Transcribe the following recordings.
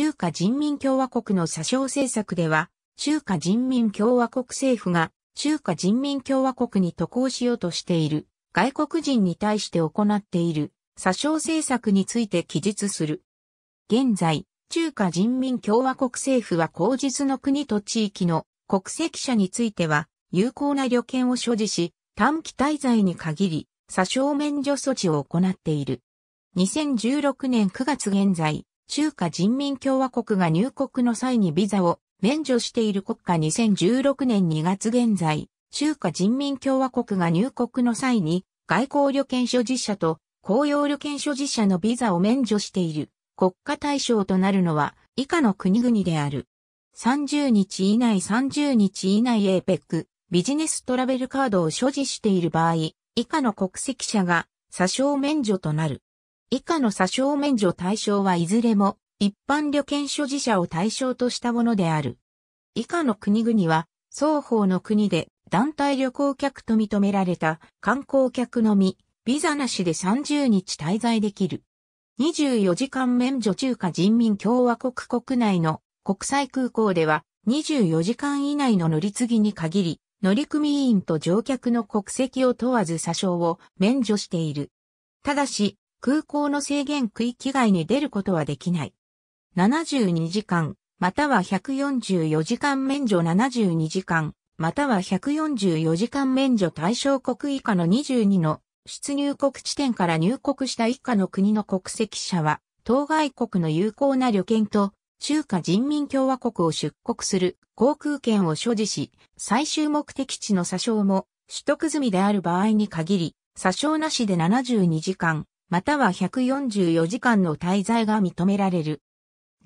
中華人民共和国の詐称政策では、中華人民共和国政府が中華人民共和国に渡航しようとしている外国人に対して行っている詐称政策について記述する。現在、中華人民共和国政府は口実の国と地域の国籍者については有効な旅券を所持し、短期滞在に限り、詐称免除措置を行っている。2016年9月現在、中華人民共和国が入国の際にビザを免除している国家2016年2月現在、中華人民共和国が入国の際に外交旅券所持者と公用旅券所持者のビザを免除している国家対象となるのは以下の国々である。30日以内30日以内 APEC ビジネストラベルカードを所持している場合、以下の国籍者が詐称免除となる。以下の詐称免除対象はいずれも一般旅券所持者を対象としたものである。以下の国々は双方の国で団体旅行客と認められた観光客のみ、ビザなしで30日滞在できる。24時間免除中華人民共和国国内の国際空港では24時間以内の乗り継ぎに限り、乗組員と乗客の国籍を問わず詐称を免除している。ただし、空港の制限区域外に出ることはできない。72時間、または144時間免除72時間、または144時間免除対象国以下の22の出入国地点から入国した以下の国の国籍者は、当該国の有効な旅券と、中華人民共和国を出国する航空券を所持し、最終目的地の詐称も取得済みである場合に限り、詐称なしで72時間、または144時間の滞在が認められる。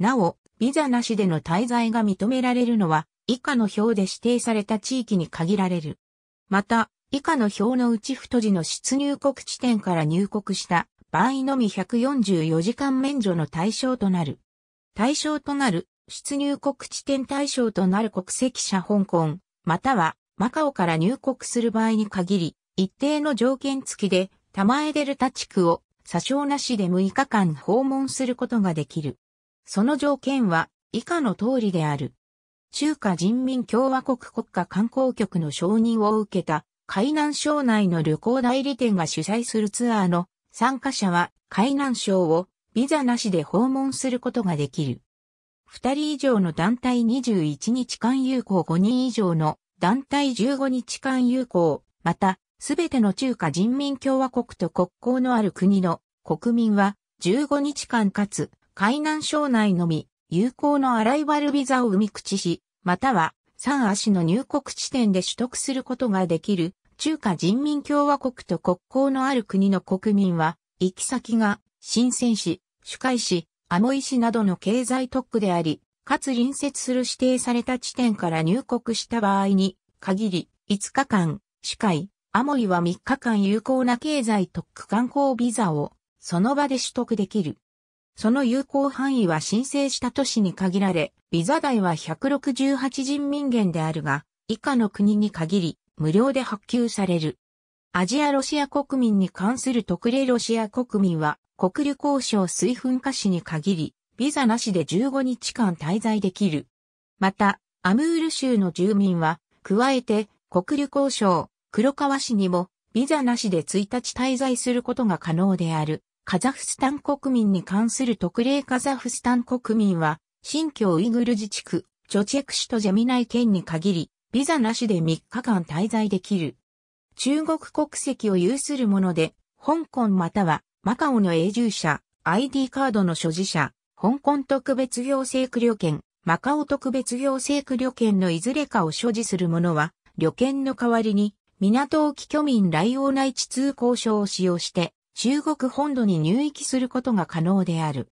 なお、ビザなしでの滞在が認められるのは、以下の表で指定された地域に限られる。また、以下の表のうち太字の出入国地点から入国した場合のみ144時間免除の対象となる。対象となる、出入国地点対象となる国籍者香港、またはマカオから入国する場合に限り、一定の条件付きで、玉江デルタ地区を詐称なしで6日間訪問することができる。その条件は以下の通りである。中華人民共和国国家観光局の承認を受けた海南省内の旅行代理店が主催するツアーの参加者は海南省をビザなしで訪問することができる。2人以上の団体21日間有効5人以上の団体15日間有効、またすべての中華人民共和国と国交のある国の国民は15日間かつ海南省内のみ有効のアライバルビザを生み口し、または3足の入国地点で取得することができる中華人民共和国と国交のある国の国民は行き先が新鮮市、主海市、アモイ市などの経済特区であり、かつ隣接する指定された地点から入国した場合に限り5日間、主海、アモリは3日間有効な経済特区観光ビザをその場で取得できる。その有効範囲は申請した都市に限られ、ビザ代は168人民元であるが、以下の国に限り、無料で発給される。アジアロシア国民に関する特例ロシア国民は、国旅交渉水噴火市に限り、ビザなしで15日間滞在できる。また、アムール州の住民は、加えて、国旅交渉、黒川市にもビザなしで1日滞在することが可能である。カザフスタン国民に関する特例カザフスタン国民は、新疆ウイグル自治区、ジョチェク市とジェミナイ県に限り、ビザなしで3日間滞在できる。中国国籍を有するもので、香港またはマカオの永住者、ID カードの所持者、香港特別行政区旅券、マカオ特別行政区旅券のいずれかを所持する者は、旅券の代わりに港沖居民来往内地通行証を使用して、中国本土に入域することが可能である。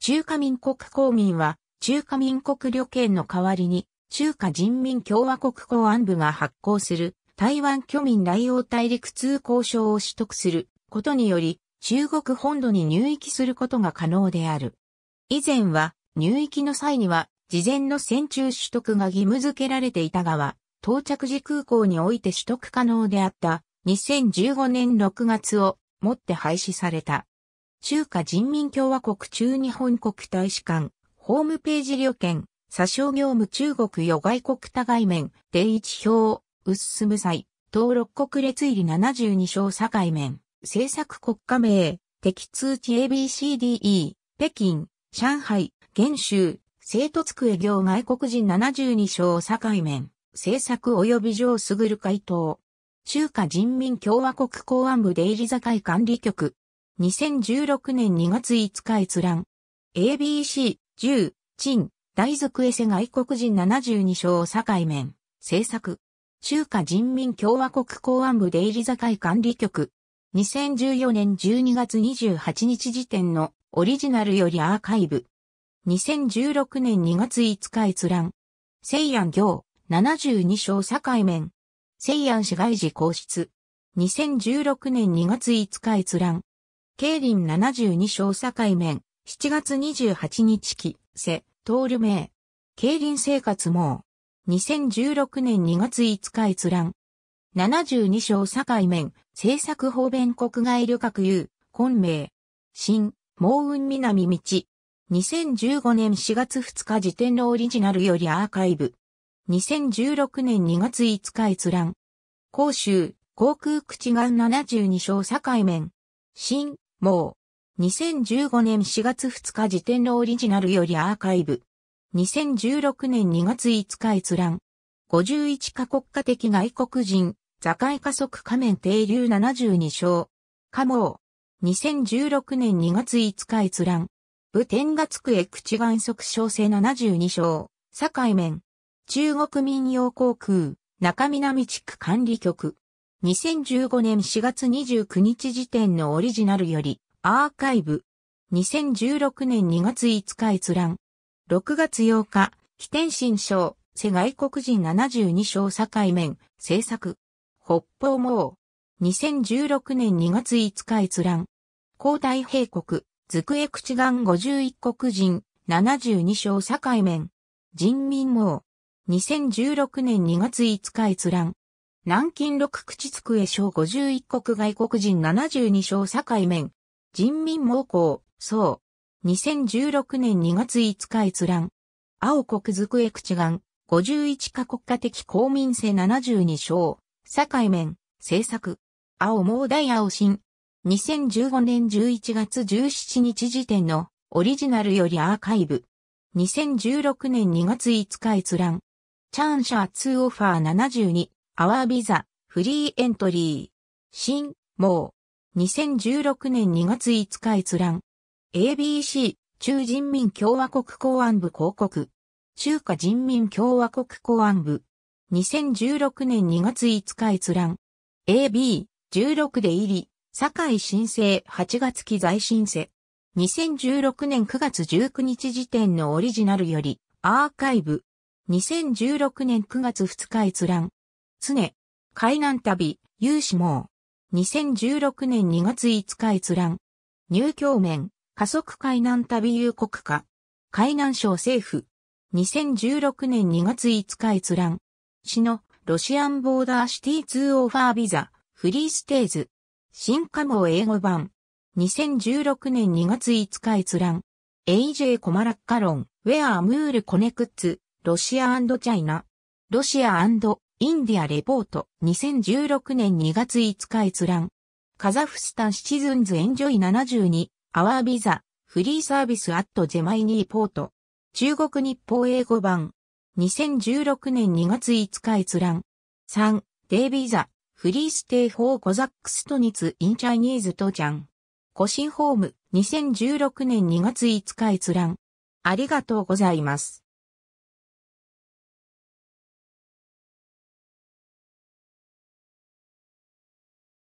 中華民国公民は、中華民国旅券の代わりに、中華人民共和国公安部が発行する、台湾居民来往大陸通行証を取得することにより、中国本土に入域することが可能である。以前は、入域の際には、事前の戦中取得が義務付けられていたがは、到着時空港において取得可能であった2015年6月をもって廃止された。中華人民共和国中日本国大使館、ホームページ旅券、詐称業務中国与外国多外面、第一表、うっすむ際、登録国列入り72章境面、政策国家名、敵通知 ABCDE、北京、上海、元州、生徒机業外国人72章境面。政策及び上すぐる回答。中華人民共和国公安部出入り境管理局。2016年2月5日閲覧。ABC、10、陳、大族エセ外国人72章境面、政策。中華人民共和国公安部出入り境管理局。2014年12月28日時点のオリジナルよりアーカイブ。2016年2月5日閲覧。西安行、72章境面。西安市外事公室。2016年2月5日閲覧。経林72章境面。7月28日期、瀬、通る名。競輪生活も、2016年2月5日閲覧。72章境面、政策方便国外旅客有、本名。新、毛雲南道。2015年4月2日時点のオリジナルよりアーカイブ。2016年2月5日閲覧。広州、航空口岸72章境面。新、もう。2015年4月2日時点のオリジナルよりアーカイブ。2016年2月5日閲覧。51カ国家的外国人、座会加速仮面停留72章。加盟。2016年2月5日閲覧。部天がつくえ口眼速小生72章。境面。中国民用航空、中南地区管理局。2015年4月29日時点のオリジナルより、アーカイブ。2016年2月5日閲覧。6月8日、非天新章、世外国人72章境面、制作。北方網。2016年2月5日閲覧。皇大平国、ずくえ口岸51国人、72章境面。人民網。2016年2月5日閲覧。南京六口机省51国外国人72省境面。人民猛攻、そう。2016年2月5日閲覧。青国机口岸、51カ国家的公民性72省、境面、制作。青毛大青新。2015年11月17日時点のオリジナルよりアーカイブ。2016年2月5日閲覧。チャンシャー2オファー72、アワービザ、フリーエントリー。新、もう。2016年2月5日閲覧。ABC、中人民共和国公安部広告。中華人民共和国公安部。2016年2月5日閲覧。AB、16で入り、堺申請8月期在申請。2016年9月19日時点のオリジナルより、アーカイブ。2016年9月2日閲覧。常、海南旅、有志網。2016年2月5日閲覧。入境面、加速海南旅有国家。海南省政府。2016年2月5日閲覧。市のロシアンボーダーシティ2オファービザ、フリーステイズ。新カ網英語版。2016年2月5日閲覧。AJ コマラッカロン、ウェアアムールコネクッツ。ロシアチャイナ。ロシアインディアレポート2016年2月5日閲覧。カザフスタンシチズンズエンジョイ72アワービザフリーサービスアットジェマイニーポート。中国日報英語版。2016年2月5日閲覧。3、デイビザ、フリーステイーコザックストニツインチャイニーズとジャン。コシンホーム、2016年2月5日閲覧。ありがとうございます。